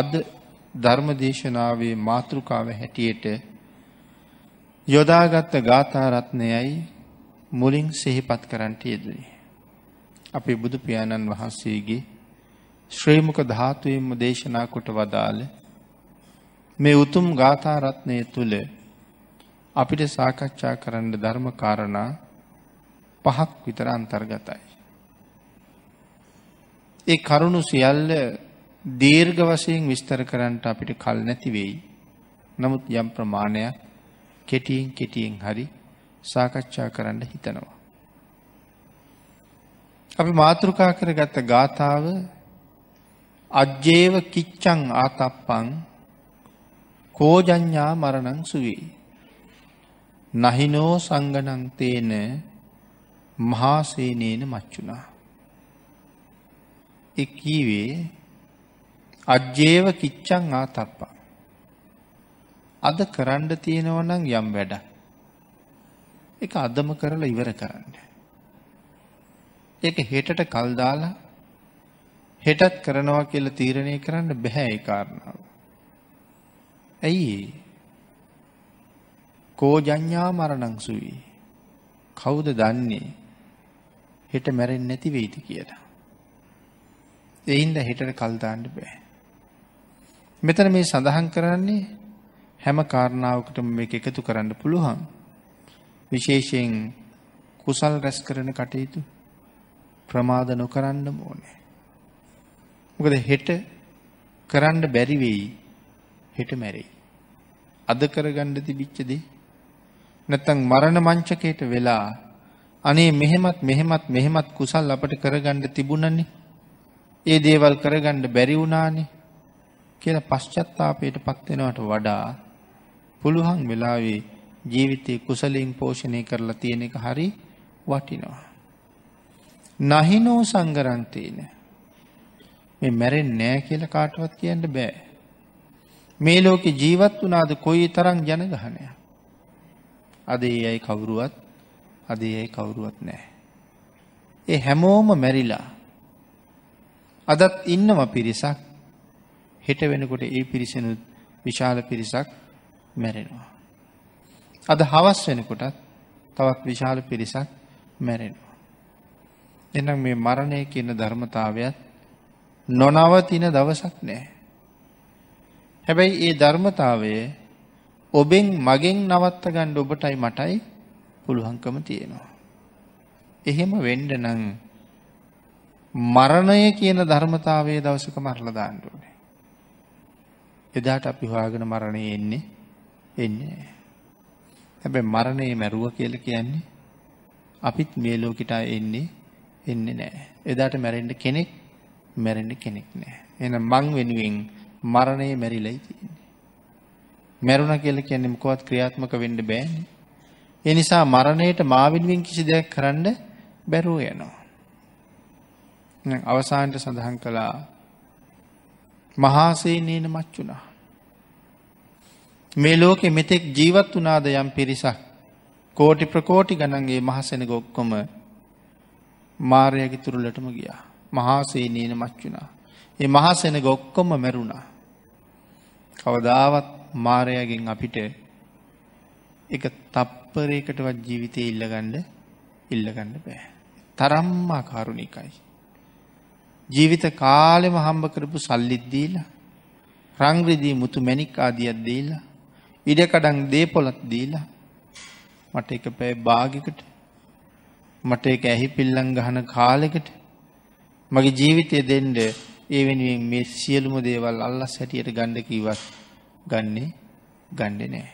අද ධර්මදේශනාවේ මාතෘකාව හැටියට යොදාගත්ත ගාථාරත්නයයි මුලින් සිහිපත් කරන්නට යෙදුනේ. අපේ බුදු පියාණන් වහන්සේගේ ශ්‍රීමුක ධාතුවෙන්ම දේශනා කොට වදාළ මේ උතුම් ගාථාරත්නය තුළ අපිට සාකච්ඡා කරන්න ධර්ම කාරණා පහක් විතර අන්තර්ගතයි. ඒ කරුණු සියල්ල දීර්ඝ වශයෙන් විස්තර කරන්නට අපිට කල් නැති වෙයි. නමුත් යම් ප්‍රමාණයක් කෙටියෙන් කෙටියෙන් හරි සාකච්ඡා කරන්න හිතනවා. අපි මාතෘකා කරගත්ත ගාථාව අජ්ජේව කිච්චං ආතප්පං කෝජඥා මරණං සුවේ. නහිනෝ සංගනන්තේන මහාසේනේන මච්චුනා. එක් කීවේ අජ්ජේව කිච්චං ආතප්පා. අද කරන්න තියෙනවනම් යම් වැඩ. එක අදම කරලා ඉවර කරන්න. ඒක හෙටට කල් දාලා හෙටත් කරනවා කියලා තීරණය කරන්න බැහැ ඒ කාරණාව. ඇයි කෝජඤ්ඤා මරණං සුවි. කවුද දන්නේ හෙට මැරෙන්නේ නැති වෙයිද කියලා. ඒ හින්දා හෙටට කල් දාන්න බෑ. මෙතන මේ සඳහන් කරන්නේ හැම කාරණාවකටම මේ එකතු කරන්න පුළුවන්. විශේෂයෙන් කුසල් රැස් කරන කටයුතු ප්‍රමාද නොකරන්න ඕනේ. මොකද හෙට කරන්න බැරි වෙයි. හෙට මැරෙයි. අද කරගන්න තිබිච්ච දේ නැත්තම් මරණ මංචකයට වෙලා අනේ මෙහෙමත් මෙහෙමත් මෙහෙමත් කුසල් අපට කරගන්න තිබුණනේ. ඒ දේවල් කරගන්න බැරි වුණානේ. කියලා පශ්චත්තාපයට පත්වෙනවට වඩා පුළුවන් වෙලාවේ ජීවිතය කුසලින් පෝෂණය කරලා තියෙන එක හරි වටිනවා. නහිනෝ සංගරන්තයන මේ මැරෙන් නෑ කියල කාටවත් කියන්න බෑ. මේ ලෝකෙ ජීවත් වනාද කොයි තරම් ජනගහනය. අද ඒ අයි කවුරුවත් අද ඒ කවුරුවත් නෑ. ඒ හැමෝම මැරිලා අදත් ඉන්නම පිරිසක් හෙට වෙනකොට ඒ පිරිසනුත් විශාල පිරිසක් මැරෙනවා. අද හවස් වෙනකොටත් තවත් විශාල පිරිසක් මැරෙනවා. එනම් මේ මරණය කියන ධර්මතාවයත් නොනවතින දවසක් නෑ. හැබැයි ඒ ධර්මතාවය ඔබෙන් මගෙන් නවත්ත ගණ්ඩ ඔබටයි මටයි පුළුවන්කම තියෙනවා. එහෙම වෙන්ඩ නං මරණය කියන ධර්මතාවය දවසක මරලදාණ්ඩුවන. එදාට අපි හොයාගෙන මරණය එන්නේ එන්නේ. හැබැයි මරණයේ මැරුව කියලා කියන්නේ අපිත් මේ ලෝකෙට එන්නේ එන්නේ නැහැ. එදාට මැරෙන්න කෙනෙක් මැරෙන්න කෙනෙක් නැහැ. එහෙනම් මං වෙනුවෙන් මරණය මැරිලායි තියෙන්නේ. මැරුණා කියලා කියන්නේ මොකවත් ක්‍රියාත්මක වෙන්න බෑනේ. ඒ නිසා මරණයට මා වෙනුවෙන් කිසි දෙයක් කරන්න බැරුව යනවා. අවසානට සඳහන් කළා මහාසේනේන මච්චුනා. මේ ලෝකෙ මෙතෙක් ජීවත් වනාද යම් පිරිසක් කෝටි ප්‍රකෝටි ගණන්ගේ මහසෙන ගොක්කොම මාරයකි තුරුලටම ගියා. මහාසේනේන මච්චුනා. ඒ මහසෙන ගොක්කොම මැරුණා. කවදාවත් මාරයගෙන් අපිට එක තප්පරයකටවත් ජීවිතය ඉල්ලගන්න ඉල්ලගන්න බෑ. තරම්මා කාරුණිකයි. ජීවිත කාලෙම හම්බ කරපු සල්ලිද්දීලා රංග්‍රදී මුතු මැනික් ආදියත් දීලා ඉඩකඩන් දේපොලත් දීලා මට එක පැය භාගිකට මට එක ඇහි පිල්ලං ගහන කාලෙකට මගේ ජීවිතය දෙන්ඩ ඒ වෙනුවෙන් මේ සියලුම දේවල් අල්ලස් හැටියට ගණ්ඩකිවත් ගන්නේ ගණ්ඩ නෑ.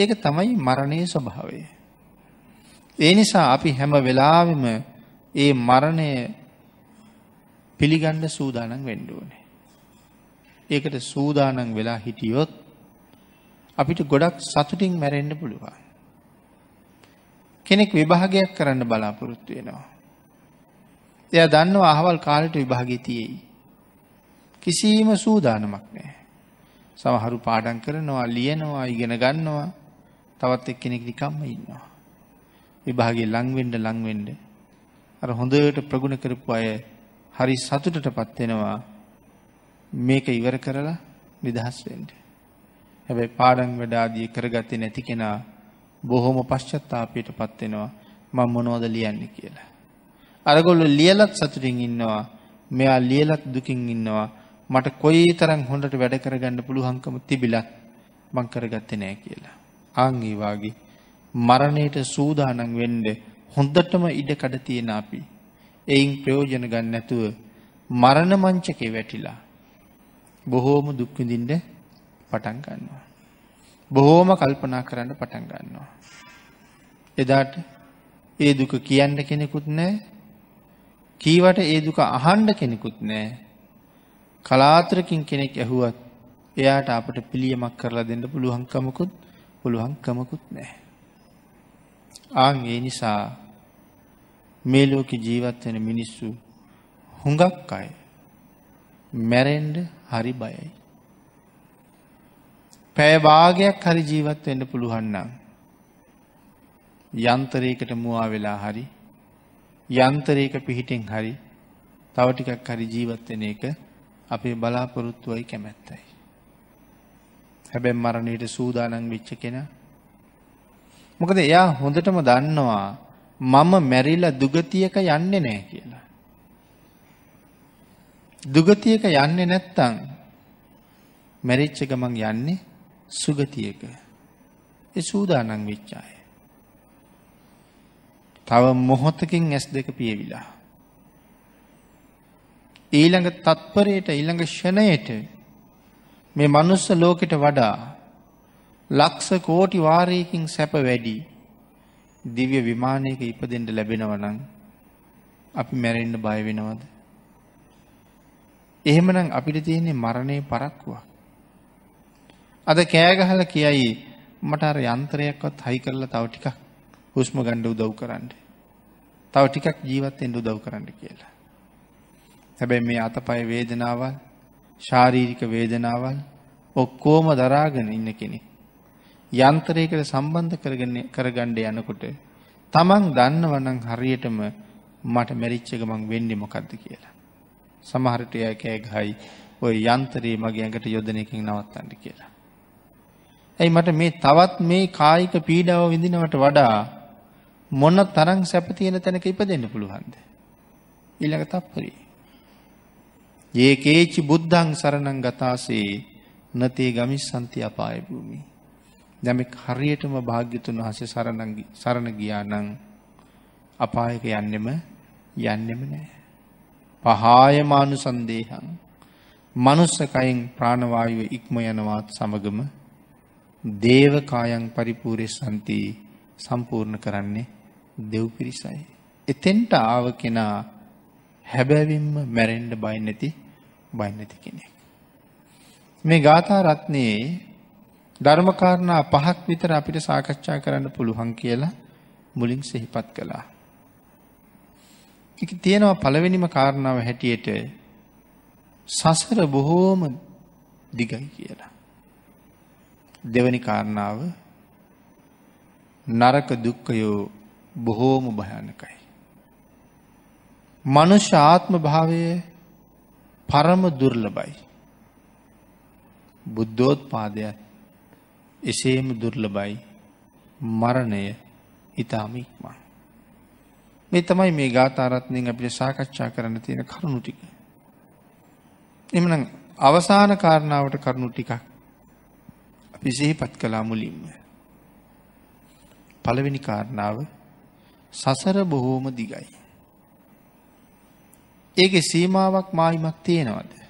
ඒක තමයි මරණය ස්වභාවය. ඒ නිසා අපි හැම වෙලාවෙම ඒ මරණය පිළිගන්න සූදානන් වෙන්න ඕනේ. ඒකට සූදානන් වෙලා හිටියොත් අපිට ගොඩක් සතුටින් මැරෙන්න පුළුවන්. කෙනෙක් විභාගයක් කරන්න බලාපොරොත්තු වෙනවා. එය දන්නව අහවල් කාලට විභාග තියෙයි. කිසිීම සූදානමක් නෑ. සමහරු පාඩන් කරනවා ලියනවා ඉගෙන ගන්නවා තවත් එක් කෙනෙක් නිකම්ම ඉන්නවා. විභාගේ ලංවෙන්ඩ ලංවෙන්ඩ අර හොඳට ප්‍රගුණ කරපු අය හරි සතුටට පත්වෙනවා මේක ඉවර කරලා නිදහස්වෙන්ට. හැබැයි පාඩන් වැඩාදී කරගත්තේ නැති කෙනා බොහොම පශ්චත්තාපයට පත්වෙනවා මං මොනෝද ලියන්න කියලා. අරගොල්ලු ලියලත් සතුටින් ඉන්නවා මෙයා ලියලත් දුකින් ඉන්නවා මට කොයි තරම් හොඳට වැඩ කරගන්න පුළුවන්කම තිබිලත් මං කරගත්තේ නෑ කියලා. ආංගීවාගේ මරණයට සූදානන් වෙන්ඩ හොඳටම ඉඩකඩ තියෙන අපි එයින් ප්‍රයෝජන ගන්න නැතුව මරණ මංචකේ වැටිලා බොහෝම දුක්විඳින්ට පටන් ගන්නවා. බොහෝම කල්පනා කරන්න පටන් ගන්නවා. එදාට ඒ දුක කියන්න කෙනෙකුත් නෑ කීවට ඒ දුක අහන්ඩ කෙනෙකුත් නෑ කලාතරකින් කෙනෙක් ඇහුවත් එයාට අපට පිළියමක් කරලා දෙන්න පුළුවන්කමකුත් පුළුවන්කමකුත් නෑ. ආං ඒ නිසා මේ ලෝක ජීවත්වෙන මිනිස්සු හුඟක් අය මැරෙන්ඩ හරි බයයි. පැයභාගයක් හරි ජීවත්වෙන්න පුළුහන්නම්. යන්තරයකට මවා වෙලා හරි යන්තරයක පිහිටෙන් හරි තවටිකක් හරි ජීවත්වෙන එක අපේ බලාපොරොත්තුවයි කැමැත්තයි. හැබැම් මරණයට සූදානන් විච්ච කෙන. මොකද එයා හොඳටම දන්නවා මම මැරිලා දුගතියක යන්නේ නැහැ කියලා. දුගතියක යන්නේ නැත්තම් මැරිච්ච ගමන් යන්නේ සුගතියක. ඒ සූදානම් වෙච්ච අය. තව මොහොතකින් ඇස් දෙක පියවිලා. ඊළඟ තත්පරයට ඊළඟ ෂණයට මේ මනුස්ස ලෝකෙට වඩා ලක්ෂ කෝටි වාරයකින් සැප වැඩි දිව්‍ය විමානයක ඉපදෙන්ට ලැබෙනවනං අපි මැරෙන්න්න බයවෙනවද. එහෙමනම් අපිට තියෙන්නේ මරණය පරක්වා. අද කෑගහල කියයි මට අර යන්ත්‍රයක්වත් හයි කරලා තව ටිකක් හුස්ම ගණ්ඩ උදව් කරන්න. තව ටිකක් ජීවත්තෙන් උදව් කරන්න කියලා. හැබැයි මේ අතපය වේදනාවල් ශාරීරික වේදනාවල් ඔක්කෝම දරාගෙන ඉන්න කෙනෙක්. යන්තරයකට සම්බන්ධ කරගන්න කරගණ්ඩ යනකොට තමන් දන්නවනං හරියටම මට මැරිච්චක මං වෙන්ඩි මොකක්ද කියලා. සමහරට එය කෑගහයි ඔය යන්තරයේ මගේ ඇඟට යොදනයකින් නවත්තන්ට කියලා. ඇයි මට මේ තවත් මේ කායික පීඩාව විඳිනවට වඩා මොන්න තරං සැපතියෙන තැනක ඉප දෙන්න පුළුවන්ද. ඉළඟ තප්පරේ. ඒකේචි බුද්ධං සරණං ගතාසේ නතේ ගමිස් සන්ති අපායභූමි. යමෙක් හරියටම භාග්‍යතුන් වහන්සේ සරණ ගියා නම් අපායක යන්නෙම යන්නෙම නෑ. පහාය මානුසන්දේහං. මනුස්සකයෙන් ප්‍රාණවායුව ඉක්ම යනවත් සමගම දේවකායන් පරිපූර්ණසන්ති සම්පූර්ණ කරන්නේ දෙව් පිරිසයි. එතෙන්ට ආව කෙනා හැබැවින්ම මැරෙන්න බය නැති බය නැති කෙනෙක්. මේ ගාථා රත්නයේ ධර්මකාරණා පහක් විතර අපිට සාකච්ඡා කරන්න පුළුවන් කියලා මුලින් සෙහිපත් කළා. එක තියෙනවා පළවෙනිම කාරණාව හැටියට සසර බොහෝම දිගයි කියලා. දෙවැනි කාරණාව නරක දුක්කයෝ බොහෝම භයනකයි. මනුෂ්‍ය ආත්ම භාවය පරම දුර්ලබයි. බුද්ධෝත් පාදයක් එසේම දුර්ලබයි මරණය ඉතාම ඉක්මන්. මේ තමයි මේ ගාතාරත්නයෙන් අපිට සාකච්ඡා කරන්න තියෙන කරුණු ටික. එමන අවසාන කාරණාවට කරුණු ටිකක් අපි සිහිපත් කලා මුලින්ම. පළවෙනි කාරණාව සසර බොහෝම දිගයි. ඒකෙ සීමාවක් මායිමක් තියෙනවද.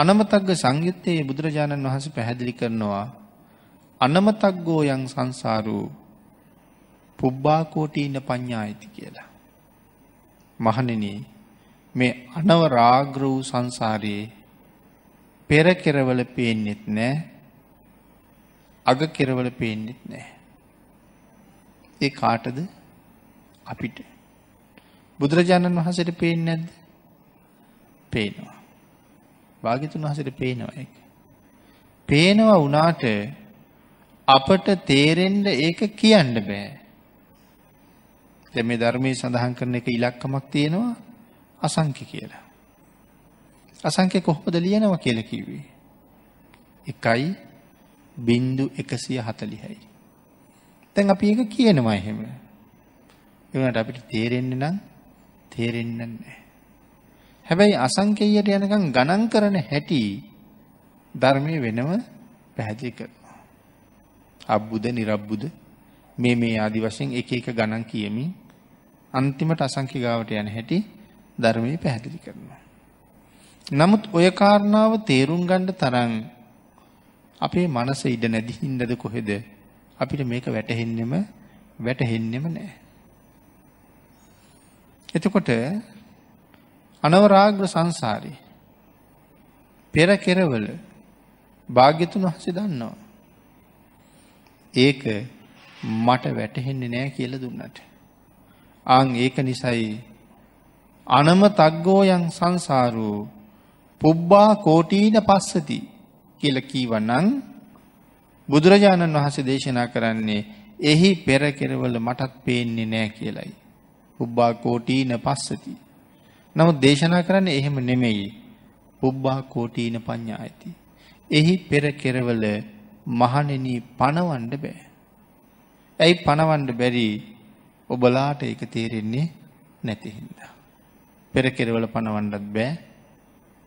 අනමතක්ග සංයුත්තයේ බුදුරජාණන් වහන්ස පැහැදිලි කරනවා අනමතක්ගෝ යං සංසාරූ පුබ්බාකෝටීන පඤ්ඥායිති කියලා. මහනෙන මේ අනවරාග්‍ර වූ සංසාරයේ පෙර කෙරවල පේනෙත් නෑ අග කෙරවල පේනෙත් නෑ. ඒ කාටද අපිට බුදුරජාණන් වහසට පේෙන් නැද්ද පේනවා. භාගිතුන් වහසට පේනවා එක. පේනවා වනාට අපට තේරෙන්ඩ ඒක කියන්න බෑ. තැ මේ ධර්මය සඳහන් කරන එක ඉලක්කමක් තියෙනවා අසංකි කියලා. අසංකය කොහොමද ලියනව කියල කිව්වේ. එකයි බින්දු එකසිය හතලිහැයි. තැන් අපි ඒක කියනවා එහෙම. එවනට අපිට තේරෙන්න්න නම් තේරෙන්න්න නෑ. හැබැයි අසංකේයයට යනකම් ගණන් කරන හැටි ධර්මයේ වෙනම පැහැදිලි කරනවා. අබ්බුද, නිර්බ්බුද මේ මේ ආදි වශයෙන් එක එක ගණන් කියමින් අන්තිමට අසංඛ්‍ය ගාවට යන හැටි ධර්මයේ පැහැදිලි කරනවා. නමුත් ඔය කාරණාව තේරුම් ගන්න තරම් අපේ මනස ඉඩ නැති හින්දාද කොහෙද අපිට මේක වැටහෙන්නෙම වැටහෙන්නෙම නැහැ. එතකොට අනවරාග්‍ර සංසාරී. පෙර කෙරවල භාග්‍යතුන් වහසේ දන්නවා. ඒක මට වැටහෙන්නේ නෑ කියල දුන්නට. ආං ඒක නිසයි අනම තක්ගෝයන් සංසාරූ පුබ්බා කෝටීන පස්සති කියල කීවනං බුදුරජාණන් වහසේ දේශනා කරන්නේ එහි පෙර කෙරවල මටත් පේන්නේ නෑ කියලයි. උබ්බා කෝටීන පස්සති. නමුත් දේශනා කරන්නේ එහෙම නෙමෙයි. පුබ්බා කෝටීන පඤ්ඤා ඇති. එහි පෙර කෙරවල මහණෙනි පණවන්න බෑ. ඇයි පණවන්න බැරි? ඔබලාට ඒක තේරෙන්නේ නැති හින්දා. පෙර කෙරවල පණවන්නත් බෑ.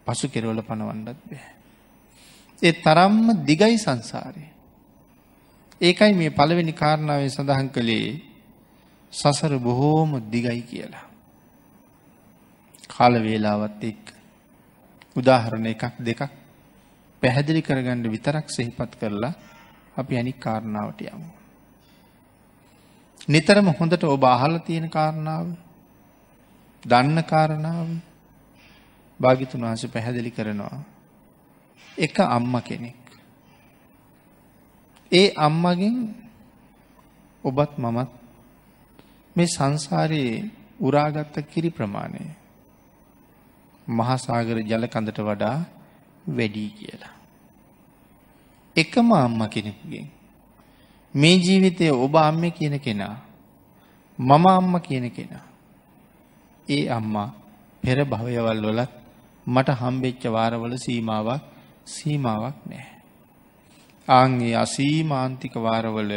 පසු කෙරවල පණවන්නත් බෑ. ඒ තරම්ම දිගයි සංසාරය. ඒකයි මේ පළවෙනි කාරණාවේ සඳහන් කළේ සසර බොහෝම දිගයි කියලා. කාල වේලාවත් එක් උදාහරණ එකක් දෙකක් පැහැදිලි කරගන්න විතරක් සිහිපත් කරලා අපි අනික් කාරණාවට යමු. නිතරම හොඳට ඔබ අහලා තියෙන කාරණාව දන්න කාරණාව භාගිතුන් වහන්සේ පැහැදිලි කරනවා එක අම්ම කෙනෙක් ඒ අම්මගෙන් ඔබත් මමත් මේ සංසාරයේ උරාගත්ත කිරි ප්‍රමාණය මහාසාගර ජලකඳට වඩා වැඩී කියලා. එකම අම්ම කෙනෙකුගෙන්. මේ ජීවිතය ඔබ අම්ම කියන කෙනා මම අම්ම කියන කෙනා. ඒ අම්මා පෙර භවයවල් වලත් මට හම්බෙච්ච වාරවල සීමාවක් සීමාවක් නෑ. ආංගේ අසීමාන්තික වාරවල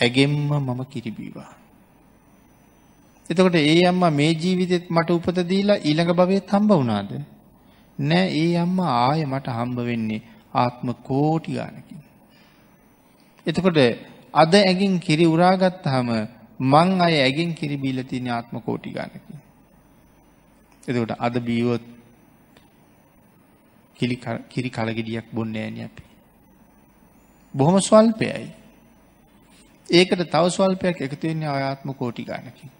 ඇගෙම්ම මම කිරිබීවා. එතකොට ඒ අම්මා මේ ජීවිතෙත් මට උපත දීලා ඊළඟ භවෙත් හම්බ වුණාද? නෑ ඒ අම්මා ආයෙ මට හම්බ වෙන්නේ ආත්ම කෝටි ගණනකින්. එතකොට අද ඇගෙන් කිරි උරාගත්තාම මං අය ඇගෙන් කිරි බීලා තියෙන ආත්ම කෝටි ගණනකින්. එතකොට අද බීවොත් කිරි කලගෙඩියක් බොන්නේ නෑනේ අපි. බොහොම ස්වල්පයයි. ඒකට තව ස්වල්පයක් එකතු වෙන්නේ ආත්ම කෝටි ගණනකින්.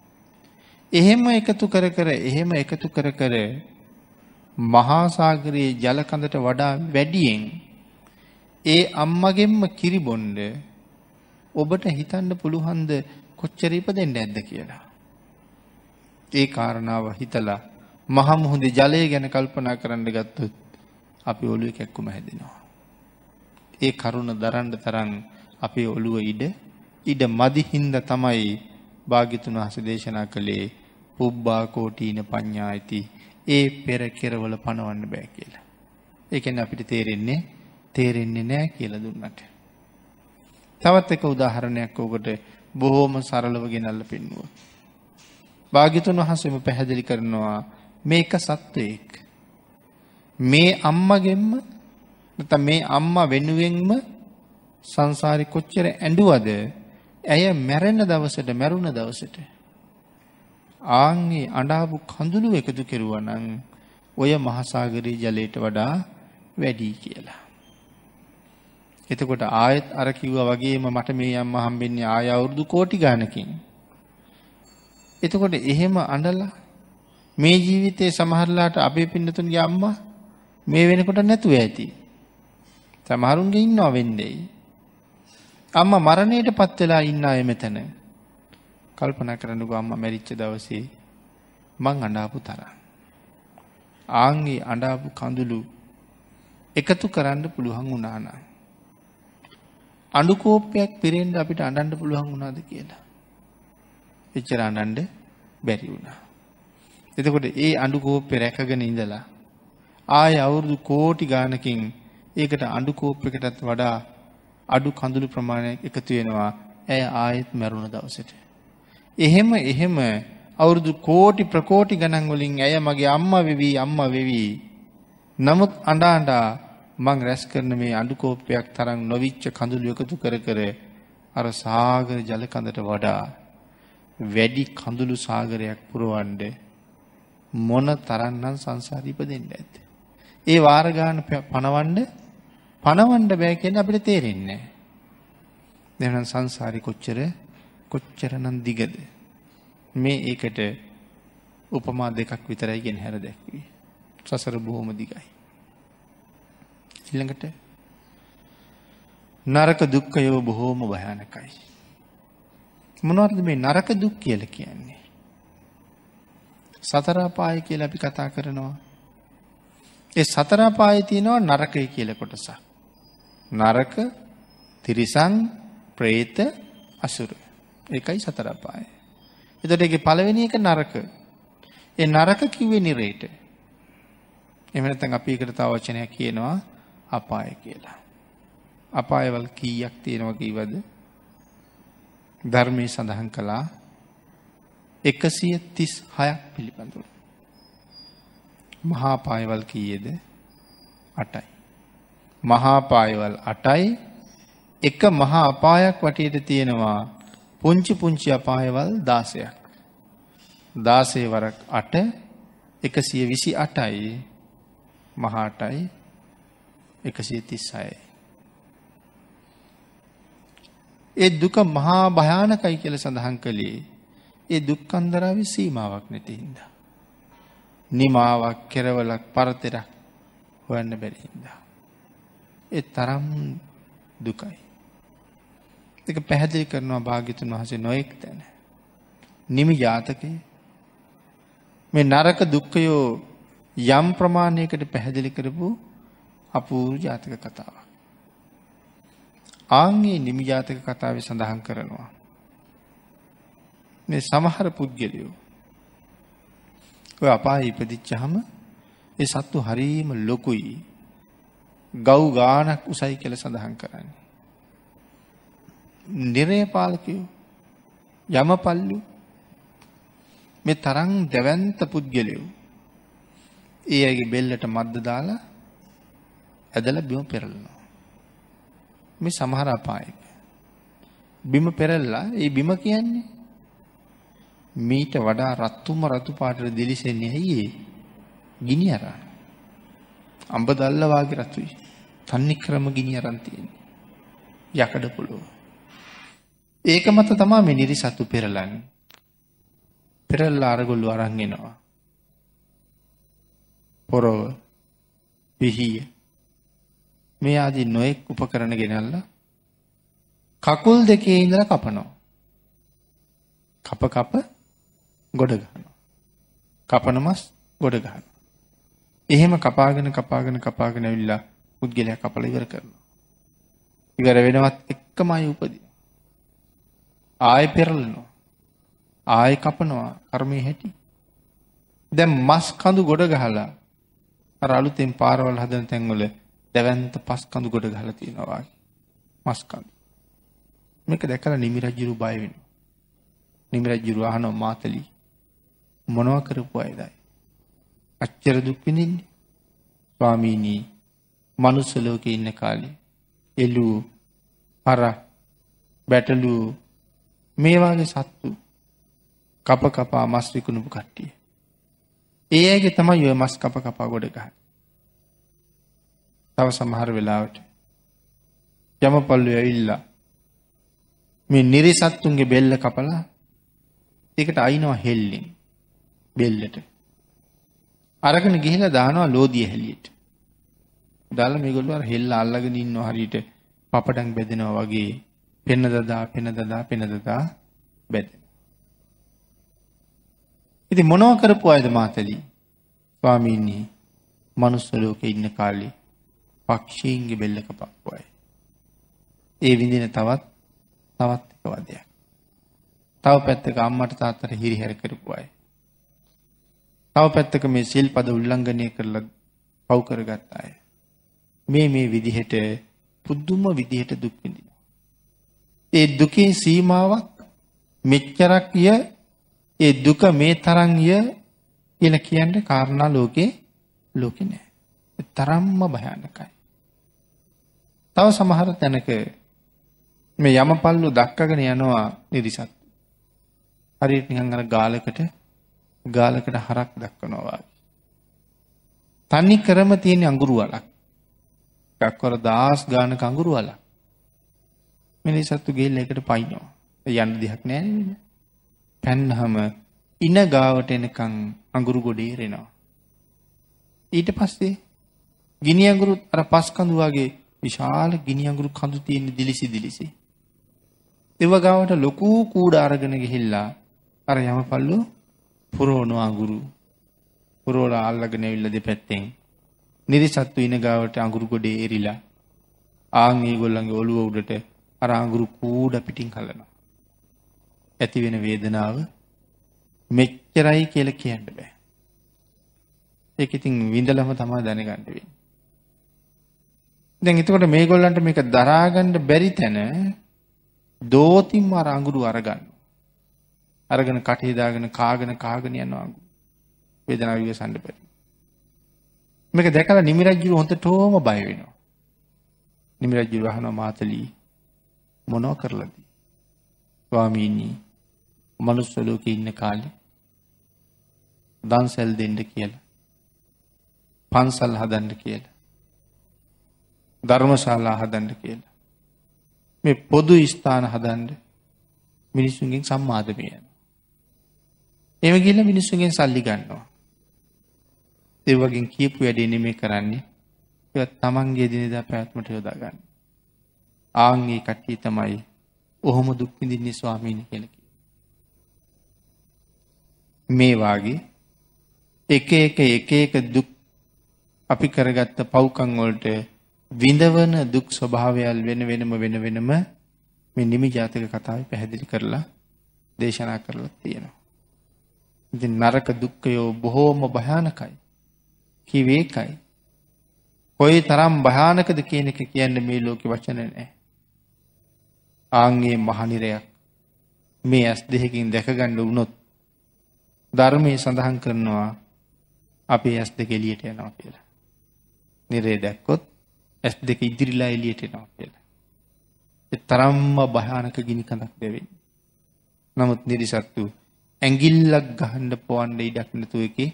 එහෙම එකතු කර කර එහෙම එකතු කර කර මහාසාගරයේ ජලකඳට වඩා වැඩියෙන් ඒ අම්මගෙන්ම කිරිබොන්්ඩ ඔබට හිතන්න පුළුහන්ද කොච්චරීප දෙන්න ඇද්ද කියලා. ඒ කාරණාව හිතලා මහමුහුද ජලය ගැන කල්පනා කරන්න ගත්තුත් අපි ඔලුව කැක්කුම හැදෙනවා. ඒ කරුණ දරන්ඩ තරන් අපේ ඔළුව ඉඩ ඉඩ මදිහින්ද තමයි භාගිතුන් වහස දේශනා කළේ පුබ්බා කෝටීන පඤ්ඤා ඇති ඒ පෙර කෙරවල පණවන්න බෑ කියලා. ඒ කියන්නේ අපිට තේරෙන්නේ තේරෙන්නේ නෑ කියලා දුන්නට. තවත් එක උදාහරණයක් ඕකට බොහෝම සරලව ගෙනල්ල පෙන්වුවා. භාග්‍යතුන් වහන්සේම පැහැදිලි කරනවා මේක සත්වයෙක්. මේ අම්මගෙන්ම නැත්නම් මේ අම්මා වෙනුවෙන්ම සංසාරේ කොච්චර ඇඬුවද ඇය මැරෙන දවසට මැරුණ දවසට. ආංගේ අඩාපු කඳුළු එකතු කෙරුවනං ඔය මහසාගරී ජලයට වඩා වැඩී කියලා. එතකොට ආයෙත් අර කිව්ව වගේම මට මේ අම්ම හම්බෙන්නේ ආය අවුරුදු කෝටි ගානකින්. එතකොට එහෙම අඬලා මේ ජීවිතයේ සමහරලාට අපේ පින්නතුන්ගේ අම්මා මේ වෙනකොට නැතුව ඇති. සමහරුන්ගේ ඉන්නවා වෙන්නේ. අම්මා මරණයටපත් වෙලා ඉන්න අය මෙතන. කල්පනා කරන්නකෝ අම්මා මැරිච්ච දවසේ මං අඬාපු තරම්. ආන්ගේ අඬාපු කඳුළු එකතු කරන්න පුළුවන් වුණා නම් අඬු කෝපයක් පිරෙන්න අපිට අඬන්න පුළුවන් වුණාද කියලා. එච්චර අඬන්න බැරි වුණා. එතකොට ඒ අඬු කෝපේ රැකගෙන ඉඳලා ආය අවුරුදු කෝටි ගානකින් ඒකට අඬු කෝපයකටත් වඩා අඩු කඳුළු ප්‍රමාණයක් එකතු වෙනවා ඇය ආයෙත් මැරුණ දවසට. එහෙම එහෙම අවුරුදු කෝටි ප්‍රකෝටි ගණන් වලින් ඇය මගේ අම්මා වෙවි අම්මා වෙවි. නමුත් අඬා අඬා මං රැස් කරන මේ අඩු කෝපයක් තරම් නොවිච්ච කඳුළු එකතු කර කර අර සාගර ජල කඳට වඩා වැඩි කඳුළු සාගරයක් පුරවන්න මොන තරම්නම් සංසාරීප දෙන්න ඇද්ද. ඒ වාර ගන්න පනවන්න පණවන්න බෑ කියන්නේ අපිට තේරෙන්නේ නැහැ. එහෙනම් සංසාරේ කොච්චර කොච්චරනම් දිගද? මේ ඒකට උපමා දෙකක් විතරයි ගෙන හැර දැක්වේ. සසර බොහොම දිගයි. ඊළඟට නරක දුක්ඛයෝ බොහෝම භයානකයි. මොනවද මේ නරක දුක් කියලා කියන්නේ? සතර අපාය කියලා අපි කතා කරනවා. ඒ සතර අපායේ තියෙනවා නරකය කියලා කොටසක්. නරක තිරිසන් ප්‍රේත අසුර. ඒකයි සතර අපාය. එතකොට ඒකේ පළවෙනි එක නරක. ඒ නරක කිව්වේ නිරේට. එහෙම නැත්නම් අපි ඒකට තව වචනයක් කියනවා අපාය කියලා. අපායවල කීයක් තියෙනවා කීවද? ධර්මයේ සඳහන් කළා 136ක් පිළිබඳව. මහා පායවල් කීයේද? 8යි. මහාපායවල් අටයි එක මහා අපායක් වටට තියෙනවා පුංචි පුංචි අපායවල් දාසයක්. දාසේ වරක් අට එකසිය විසි අටයි මහාටයි එකසිය තිස්සයි. ඒ දුක මහා භයානකයි කියල සඳහන් කළේ ඒ දුක්කන්දරාව සීමාවක් නැතිහින්ද. නිමාවක් කෙරවලක් පරතෙරක් හොයන්න බැලිහින්දා. ඒ තරම් දුකයි. එක පැහැදිලි කරනවා භාගිතුන් වහසේ නොයෙක් තැන. නිම ජාතකය මේ නරක දුක්කයෝ යම් ප්‍රමාණයකට පැහැදිලි කරපු අපූරු ජාතක කතාවක්. ආංගේ නිම ජාතක කතාව සඳහන් කරනවා. මේ සමහර පුද්ගලයෝ. ඔය අපා ඉපදිච්චහම ඒ සත්තු හරීම ලොකුයි ගව් ගානක් උසයි කළ සඳහන් කරන්න. නිරය පාලකයෝ යම පල්ලු මේ තරං දැවන්ත පුද්ගලයෝ ඒ ඇගේ බෙල්ලට මද්ද දාලා ඇදල බිම පෙරලනවා. මේ සමහර අපායක. බිම පෙරල්ලා ඒ බිම කියන්නේ මීට වඩා රත්තුම රතු පාටට දිලිසෙන්නේ ඇයි ඒ ගිනි අරා. අඹ දල්ලවාගේ රතුයි. තන්නික්‍රම ගිනි අරන් තියෙන්නේ. යකඩ පොළොව. ඒක මත තමා මිනිරි සතු පෙරලන්නේ. පෙරල්ලා අරගොල්ලෝ අරන් එනවා. පොරව පිහිය මේ ආදී නොයෙක් උපකරණ ගෙනල්ලා කකුල් දෙකේ ඉඳලා කපනවා. කප කප ගොඩ ගන්නවා. කපන මස් ගොඩ ගන්නවා. එහෙම කපාගෙන කපාගෙන කපාගෙන ඇවිල්ලා පුද්ගලයා කපලා ඉවර කරනවා. ඉවර වෙනවත් එක්කමයි උපදී. ආයෙ පෙරලනවා. ආයෙ කපනවා කර්මයේ හැටි. දැන් මස් කඳු ගොඩ ගහලා අර අලුතෙන් පාරවල් හදන තැන්වල දැවැන්ත පස් කඳු ගොඩ ගහලා තියෙනවා මස් කඳු. මේක දැකලා නිමි රජුරු බය වෙනවා. නිමි රජුරු අහනවා මාතලි මොනවා කරපු අයදයි? අච්චර දුක් විඳින්නේ. ස්වාමීනි මනුස්සලෝක ඉන්න කාලේ. එලූ පර බැටලූ මේවාගේ සත්තු කප කපා මස් විකුණපු කට්ටිය. ඒ ඇගේ තමයි ඔය මස් කප කපා ගොඩ ගහ. තව සමහර වෙලාවට යමපල්ලු ඇවිල්ලා මේ නිරිසත්තුන්ගේ බෙල්ල කපලා ඒකට අයිනවා හෙල්ලෙන් බෙල්ලට අරගෙන ගිහිලා දානවා ලෝදිය හැලියට දාලා මේගොල්ලෝ අර හෙල්ල අල්ලගෙන ඉන්නවා හරියට පපඩම් බැදෙනවා වගේ පෙන දදා පෙන දදා පෙන දදා බැදෙන. ඉතින් මොනව කරපු අයද මාතලී? ස්වාමීනි, මනුස්ස ලෝකේ ඉන්න කාලේ පක්ෂීන්ගේ බෙල්ල කපපු අය. ඒ විඳින තවත් තවත් එක වදයක්. තව පැත්තක අම්මට තාත්තට හිරිහැර කරපු අය. තව පැත්තක මේ සිල්පද උල්ලංඝනය කරලා පව් කරගත් අය. මේ මේ විදිහට පුදුම විදිහට දුක් විඳිනවා. ඒ දුකේ සීමාවක් මෙච්චරක් ය ඒ දුක මේ තරම් ය කියලා කියන්නේ කාරණා ලෝකේ ලෝකේ නෑ. තරම්ම භයානකයි. තව සමහර තැනක මේ යමපල්ලු දක්කගෙන යනවා නිරිසත්. හරියට නිකන් අර ගාලකට ගාලකට හරක් දක්වනවා වගේ. තනි ක්‍රම තියෙන අඟුරු වලක්. එකක්වර දාස් ගාන කඟුරු වල මෙලි සත්තු ගෙල්ල එකට පයින්නවා යන්න දෙයක් නෑන පැන්නහම ඉන ගාවට එනකං අඟුරු ගොඩේ රෙනවා ඊට පස්සේ ගිනි අඟුරුත් අර පස් කඳු වගේ විශාල ගිනි අඟුරු කඳු තියෙන දිලිසි දිලිසි දෙවගාවට ලොකු කූඩ අරගෙන ගිහිල්ලා අර යමපල්ලු පුරෝණු අඟුරු පුරෝලා අල්ලගෙන ඇවිල්ලා දෙපැත්තෙන් නිරිසත්තු ඉනගාවට අඟුරු ගොඩේ එරිලා ආන් ඒගොල්ලන්ගේ ඔළුව උඩට අර අඟුරු කූඩ පිටින් කලනවා. ඇති වෙන වේදනාව මෙච්චරයි කියලා කියන්න බෑ. ඒක ඉතින් විඳලම තමයි දැනගන්න වෙන්නේ. දැන් එතකොට මේගොල්ලන්ට මේක දරාගන්න බැරි තැන දෝතිම්ම අර අඟුරු අරගන්න. අරගෙන කටේ දාගෙන කාගෙන කාගෙන යනවා අඟුරු. වේදනාව විසඳන්න බැරි. මේක දැකලා නිමි රජු හොඳටම බය වෙනවා. නිමි රජු අහනවා මාතලි මොනව කරලාද? ස්වාමීනි මනුස්ස ලෝකේ ඉන්න කාලේ දන්සල් දෙන්න කියලා. පන්සල් හදන්න කියලා. ධර්මශාලා හදන්න කියලා. මේ පොදු ස්ථාන හදන්න මිනිස්සුන්ගෙන් සම්මාදමය යනවා. එහෙම ගිහිල්ලා මිනිස්සුන්ගෙන් සල්ලි ගන්නවා. ඒ වගේ කියපු වැඩේ නෙමෙයි කරන්නේ. ඒවත් තමන්ගේ දිනදා පැවැත්මට යොදා ගන්න. ආන්ගේ කට්ටිය තමයි ඔහොම දුක් විඳින්නේ ස්වාමීන් කියලා කිව්වේ. මේ වාගේ එක එක එක එක දුක් අපි කරගත්ත පව්කම් වලට විඳවන දුක් ස්වභාවයල් වෙන වෙනම වෙන වෙනම මේ නිමි ජාතක කතාවේ පැහැදිලි කරලා දේශනා කරලා තියෙනවා. ඉතින් නරක දුක්ඛයෝ බොහෝම භයානකයි. කිවේකයි. කොයි තරම් භයානකද කියන එක කියන්න මේ ලෝක වචන නෑ. ආංගේ මහනිරයක් මේ ඇස් දෙහකින් දැකගන්න වුණොත් ධර්මය සඳහන් කරනවා අපේ ඇස් දෙක එලියට යනවා කියලා. නිරේ දැක්කොත් ඇස් දෙක ඉදිරිලා එලියට එනවා කියලා. ඒ තරම්ම භයානක ගිනි කඳක් දෙවෙන්නේ. නමුත් නිරිසත්තු ඇඟිල්ලක් ගහන්න පොවන්න ඉඩක් නැතු එකේ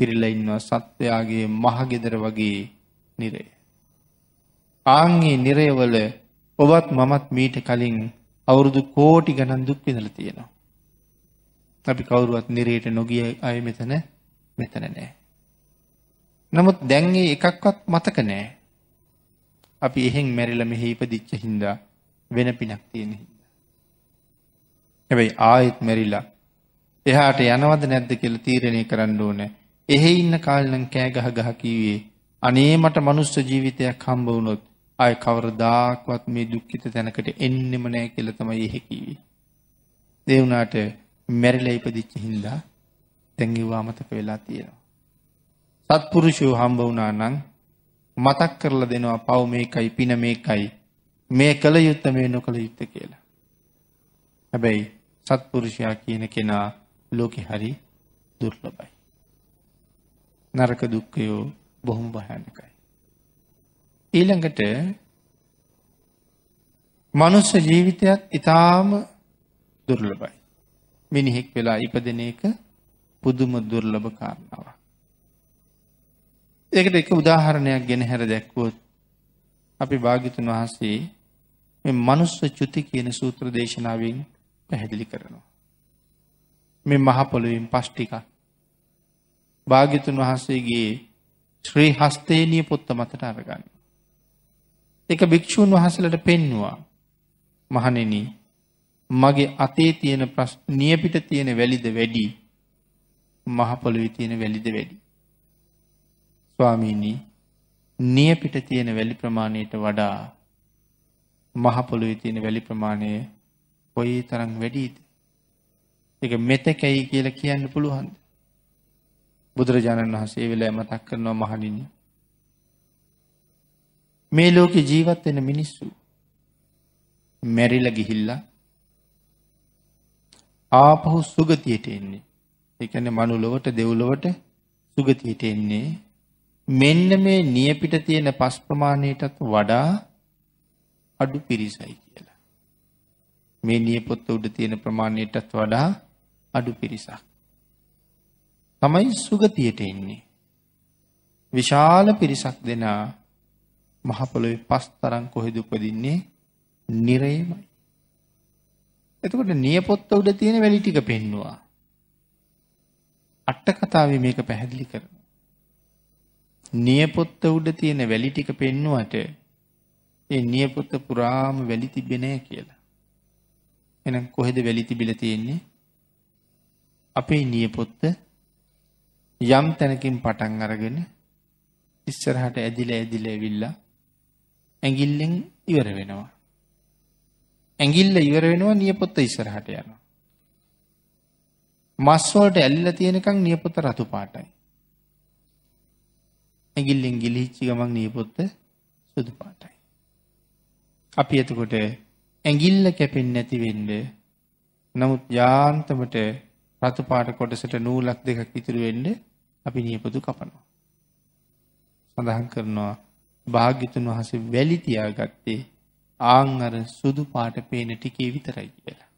පිරිලා ඉන්නවා සත්වයාගේ මහගෙදර වගේ නිරය. ආන්ගේ නිරයවල ඔබත් මමත් මීට කලින් අවුරුදු කෝටි ගණන් දුක් විඳලා තියෙනවා. අපි කවුරුවත් නිරයට නොගිය අය මෙතන මෙතන නෑ. නමුත් දැන් ඒ එකක්වත් මතක නෑ. අපි එහෙන් මැරිලා මෙහි ඉපදිච්ච හින්දා වෙන පිනක් තියෙන හින්දා. හැබැයි ආයෙත් මැරිලා එහාට යනවද නැද්ද කියලා තීරණය කරන්න ඕනේ. එහෙ ඉන්න කාලනම් කෑ ගහ ගහ කිව්වේ අනේ මට මනුස්ස ජීවිතයක් හම්බ වුණොත් ආය කවරදාක්වත් මේ දුක්ඛිත තැනකට එන්නෙම නෑ කියලා තමයි එහෙ කිව්වේ. ඒ වුණාට මැරිලා ඉපදිච්ච හින්දා දැන් ඒව අමතක වෙලා තියෙනවා. සත්පුරුෂයෝ හම්බ වුණා නම් මතක් කරලා දෙනවා පව් මේකයි පින මේකයි මේ කළ යුත්ත මේ නොකළ යුත්ත කියලා. හැබැයි සත්පුරුෂයා කියන කෙනා ලෝකෙ හරි දුර්ලභයි. නරක දුක්ඛයෝ බොහොම භයානකයි. ඊළඟට මනුෂ්‍ය ජීවිතයත් ඊටාම දුර්ලභයි. මිනිහෙක් වෙලා ඉපදෙන එක පුදුම දුර්ලභ කාරණාවක්. ඒකට එක උදාහරණයක් ගෙන හැර දැක්වුවොත් අපි භාග්‍යතුන් වහන්සේ මේ මනුස්ස චුති කියන සූත්‍ර දේශනාවෙන් පැහැදිලි කරනවා. මේ මහ පොළොවෙන් පස් ටිකක් භාගිතුන් වහන්සේගේ ශ්‍රී හස්තේනිය පොත්ත මතට අරගන්න. එක භික්‍ෂූන් වහසලට පෙන්නවා මහනෙන මගේ අතේ තියෙන ප්‍රශ් නියපිට තියෙන වැලිද වැඩි මහපොළොවි තියෙන වැලිද වැඩි. ස්වාමීණී නියපිට තියෙන වැලි ප්‍රමාණයට වඩා මහපොළොවි තියෙන වැලි ප්‍රමාණය කොයි තරම් වැඩීද. එක මෙතකැයි කියලා කියන්න පුළුවන්ද. බුදුරජාණන් වහන්සේ වෙලා මතක් කරනවා මහනිනි. මේ ලෝකෙ ජීවත් වෙන මිනිස්සු මැරිලා ගිහිල්ලා ආපහු සුගතියට එන්නේ. ඒ කියන්නේ මනුලොවට දෙව්ලොවට සුගතියට එන්නේ මෙන්න මේ නියපිට තියෙන පස් ප්‍රමාණයටත් වඩා අඩු පිරිසයි කියලා. මේ නියපොත්ත උඩ තියෙන ප්‍රමාණයටත් වඩා අඩු පිරිසක්. තමයි සුගතියට එන්නේ. විශාල පිරිසක් දෙනා මහපොළොවේ පස් තරම් කොහෙද උපදින්නේ? නිරේමයි. එතකොට නියපොත්ත උඩ තියෙන වැලි ටික පෙන්නවා. අට කතාවේ මේක පැහැදිලි කරනවා. නියපොත්ත උඩ තියෙන වැලි ටික පෙන්නුවට ඒ නියපොත්ත පුරාම වැලි තිබෙන්නේ කියලා. එහෙනම් කොහෙද වැලි තිබිලා තියෙන්නේ? අපේ නියපොත්ත යම් තැනකින් පටන් අරගෙන ඉස්සරහට ඇදිලා ඇදිලා ඇවිල්ලා ඇඟිල්ලෙන් ඉවර වෙනවා. ඇඟිල්ල ඉවර වෙනවා නියපොත්ත ඉස්සරහට යනවා. මස් වලට ඇලිලා තියෙනකන් නියපොත්ත රතු පාටයි. ඇඟිල්ලෙන් ගිලිහිච්ච ගමන් නියපොත්ත සුදු පාටයි. අපි එතකොට ඇඟිල්ල කැපෙන්නේ නැති වෙන්නේ නමුත් යාන්තමට රතු පාට කොටසට නූලක් දෙකක් ඉතුරු වෙන්නේ අපි නියපොතු කපනවා. සඳහන් කරනවා භාග්‍යතුන් වහසේ වැලිතියා ගත්තේ ආං අර සුදු පාට පේන ටිකේ විතරයි කියලා.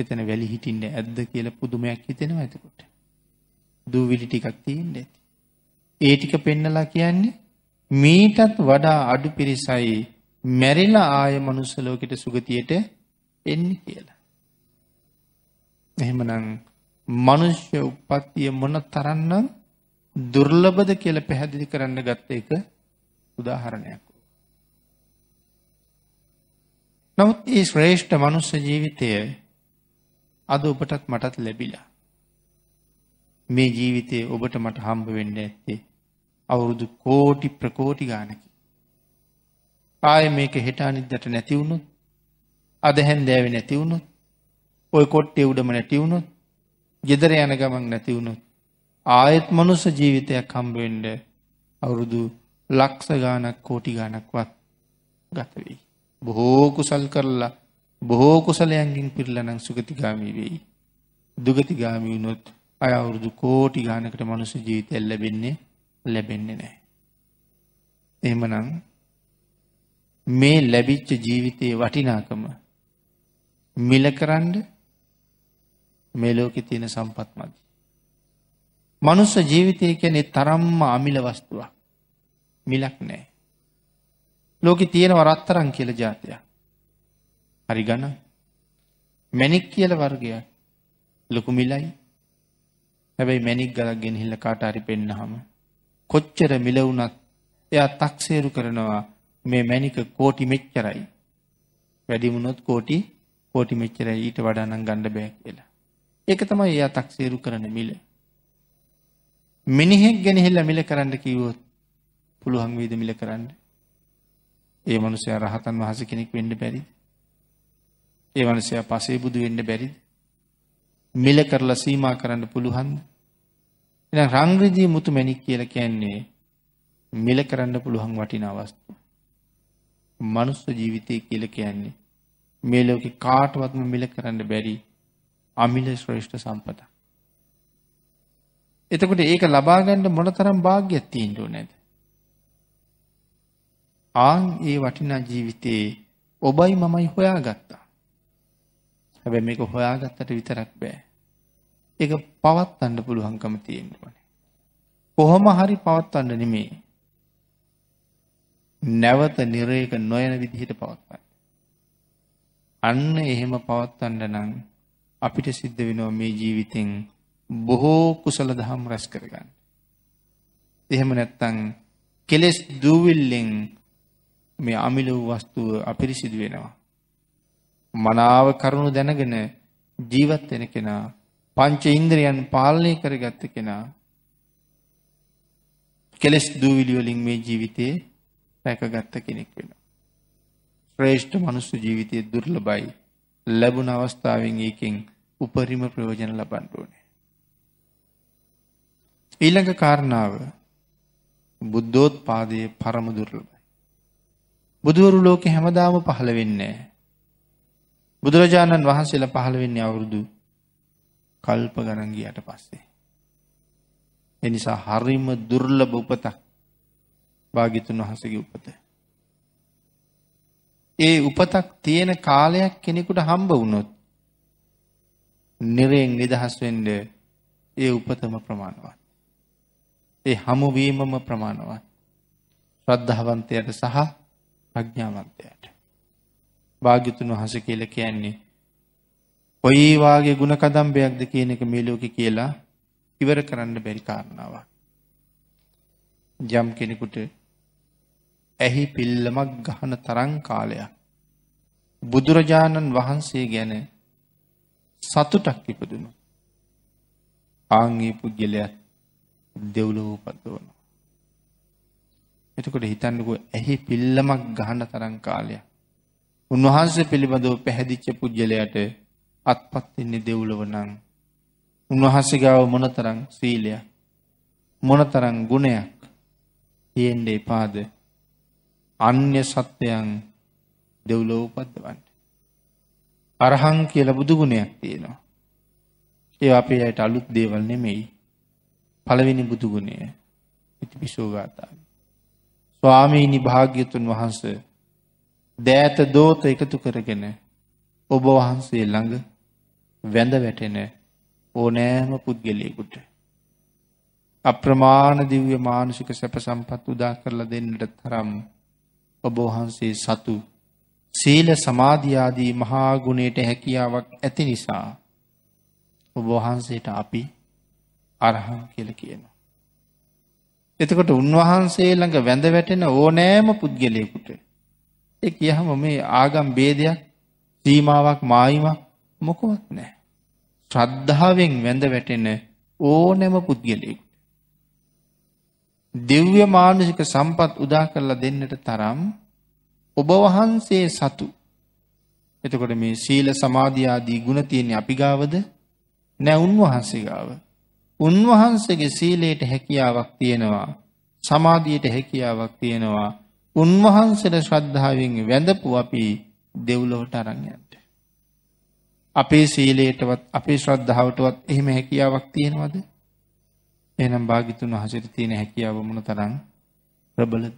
එතන වැලි හිටින්න ඇද්ද කියල පුදුමයක් හිතෙනවා ඇතකොට. දූවිලි ටිකක් තියෙන් ඇති. ඒ ටික පෙන්නලා කියන්නේ මීටත් වඩා අඩු පිරිසයි මැරිලා ආය මනුස්සලෝකට සුගතියට එන්න කියලා. එහෙමනං මිනිස්ය උප්පත්තිය මොන තරම්නම් දුර්ලභද කියලා පැහැදිලි කරන්න ගත්ත එක උදාහරණයක්. නමුත් ඒ ශ්‍රේෂ්ඨ මනුස්ස ජීවිතය අද ඔබටත් මටත් ලැබිලා. මේ ජීවිතයේ ඔබට මට හම්බ වෙන්න ඇත්තේ අවුරුදු කෝටි ප්‍රකෝටි ගානකි. ආය මේක හෙට අනිද්දට නැතිවුණුත් අද හැන්දෑවේ නැතිවුණුත් ඔය කොට්ටේ උඩම නැතිවුණුත් ගෙදර යන ගමන් නැති වුණොත් ආයෙත් මනුස්ස ජීවිතයක් හම්බෙන්ඩ අවුරුදු ලක්ෂ ගානක් කෝටි ගානක්වත් ගතවෙයි. බොහෝ කුසල් කරලා බොහෝ කුසලයන්ගින් පිරලනං සුගතිගාමී වෙයි. දුගතිගාමී වුණොත් අය අවුරුදු කෝටි ගානකට මනුස ජීවිත එල්ලබෙන්නේ ලැබෙන්නේ නෑ. එමනං මේ ලැබිච්ච ජීවිතයේ වටිනාකම මිලකරන්ඩ මේ ලෝකෙ තියෙන සම්පත් මදි. මනුස්ස ජීවිතය කියන්නේ තරම්ම අමිල වස්තුවක්. මිලක් නෑ. ලෝකෙ තියෙන වරත්තරන් කියලා જાතියක්. හරි ගණන්. මැණික් කියලා වර්ගයක්. ලොකු මිලයි. හැබැයි මැණික් ගලක් ගෙනහිල්ලා කාට හරි පෙන්නහම කොච්චර මිල වුණත් එයා තක්සේරු කරනවා මේ මැණික කෝටි මෙච්චරයි. වැඩි වුණොත් කෝටි කෝටි මෙච්චරයි ඊට වඩා නම් ගන්න බෑ කියලා. ඒක තමයි එයා තක්සේරු කරන මිල. මිනිහෙක් ගෙනහිල්ලා මිල කරන්න කිව්වොත් පුළුවන් වේද මිල කරන්න? ඒ මනුස්සයා රහතන් වහන්සේ කෙනෙක් වෙන්න බැරිද? ඒ මනුස්සයා පසේ බුදු වෙන්න බැරිද? මිල කරලා සීමා කරන්න පුළුවන්ද? එහෙනම් රංග්‍රිදී මුතු මැණික් කියලා කියන්නේ මිල කරන්න පුළුවන් වටිනා වස්තු. මනුස්ස ජීවිතය කියලා කියන්නේ මේ ලෝකේ කාටවත්ම මිල කරන්න බැරි අමිල ශ්‍රේෂ්ඨ සම්පත. එතකොට ඒක ලබාගන්න මොන තරම් භාග්‍යයක් තියෙන්ඩුව නැද. ආං ඒ වටිනා ජීවිතයේ ඔබයි මමයි හොයා ගත්තා. හැබැ මේක හොයාගත්තට විතරක් බෑ. ඒක පවත් අන්න පුළුවන්කම තියෙන්ටුවන. කොහොම හරි පවත් අන්න නෙමේ. නැවත නිරේක නොයන විදිහට පවත්වන්න. අන්න එහෙම පවත්වන්න නං අපිට සිද්ධ වෙනවා මේ ජීවිතෙන් බොහෝ කුසල දහම් රැස් කරගන්න. එහෙම නැත්තං කෙලෙස් දූවිල්ලෙන් මේ අමිල වූ වස්තුව අපිරිසිදු වෙනවා. මනාව කරුණු දැනගෙන ජීවත් වෙන කෙනා පංච ඉන්ද්‍රයන් පාලනය කරගත්ත කෙනා කෙලෙස් දූවිලි වලින් මේ ජීවිතේ රැකගත්ත කෙනෙක් වෙනවා. ශ්‍රේෂ්ඨ මනුස්ස ජීවිතයේ දුර්ලභයි. ලැබුණ අවස්ථාවෙන් ඒකෙන් උපරිම ප්‍රයෝජන ලබන්න ඕනේ. ඊළඟ කාරණාව බුද්ධෝත්පාදයේ පරම දුර්ලභයි. බුදුවරු ලෝකේ හැමදාම පහළ වෙන්නේ බුදුරජාණන් වහන්සේලා පහළ වෙන්නේ අවුරුදු කල්ප ගණන් ගියට පස්සේ. එනිසා හරිම දුර්ලභ උපත. භාග්‍යතුන් වහන්සේගේ උපත. ඒ උපතක් තියෙන කාලයක් කෙනෙකුට හම්බ වුණොත් නිරයෙන් නිදහස් වෙන්න ඒ උපතම ප්‍රමාණවත්. ඒ හමුවීමම ප්‍රමාණවත්. ශ්‍රද්ධාවන්තයට සහ ප්‍රඥාවන්තයට. භාග්‍යතුන් වහන්සේ කියලා කියන්නේ කොයි වාගේ ಗುಣ කදම්බයක්ද කියන එක මේ ලෝකේ කියලා ඉවර කරන්න බැරි කාරණාවක්. යම් කෙනෙකුට ඇහි පිල්ලමක් ගහන තරං කාලයක්. බුදුරජාණන් වහන්සේ ගැන සතුටක් ඉපදුණු. ආංගේ පුද්ගලයක් දෙව්ලෝ උපදවන. එතකොට හිතන්නකෝ ඇහි පිල්ලමක් ගහන තරං කාලයක්. උන්වහන්සේ පිළිබඳව පැහැදිච්ච පුද්ගලයට අත්පත් වෙන්නේ දෙව්ලොව නම් උන්වහන්සේ ගාව මොනතරම් සීලයක් මොනතරම් ගුණයක් තියෙන්න එපාද අන්‍ය සත්වයන් දෙව්ලොව උපද්දවන්න. අරහං කියලා බුදු ගුණයක් තියෙනවා. ඒ අපේ අයට අලුත් දේවල් නෙමෙයි. පළවෙනි බුදු ගුණය පිටිපිසෝ ගාථාව. ස්වාමීනි භාග්‍යතුන් වහන්සේ දෑත දෝත එකතු කරගෙන ඔබ වහන්සේ ළඟ වැඳ වැටෙන ඕනෑම පුද්ගලයෙකුට අප්‍රමාණ දිව්‍ය මානුෂික සැප සම්පත් උදා කරලා දෙන්නට තරම් ඔබ වහන්සේ සතු සීල සමාධි ආදී මහා ගුණයට හැකියාවක් ඇති නිසා ඔබ වහන්සේට අපි අරහං කියලා කියනවා. එතකොට උන්වහන්සේ ළඟ වැඳ වැටෙන ඕනෑම පුද්ගලයෙකුට ඒ කියහම මේ ආගම් ભેදයක් සීමාවක් මායිමක් මොකවත් නැහැ. ශ්‍රද්ධාවෙන් වැඳ වැටෙන ඕනෑම පුද්ගලයෙකු දිව්‍ය මානුෂික සම්පත් උදා කරලා දෙන්නට තරම් ඔබ වහන්සේ සතු එතකොට මේ සීල සමාධිය ආදී ගුණ තියෙන අපි ගාවද නෑ උන්වහන්සේ ගාව උන්වහන්සේගේ සීලයට හැකියාවක් තියෙනවා සමාධියට හැකියාවක් තියෙනවා උන්වහන්සේට ශ්‍රද්ධාවෙන් වැඳපු අපි දෙව්ලොවට අරන් යන්න අපේ සීලයටවත් අපේ ශ්‍රද්ධාවටවත් එහෙම හැකියාවක් තියෙනවද එහෙනම් භාග්‍යතුන් වහන්සේට තියෙන හැකියාව මොන තරම් ප්‍රබලද?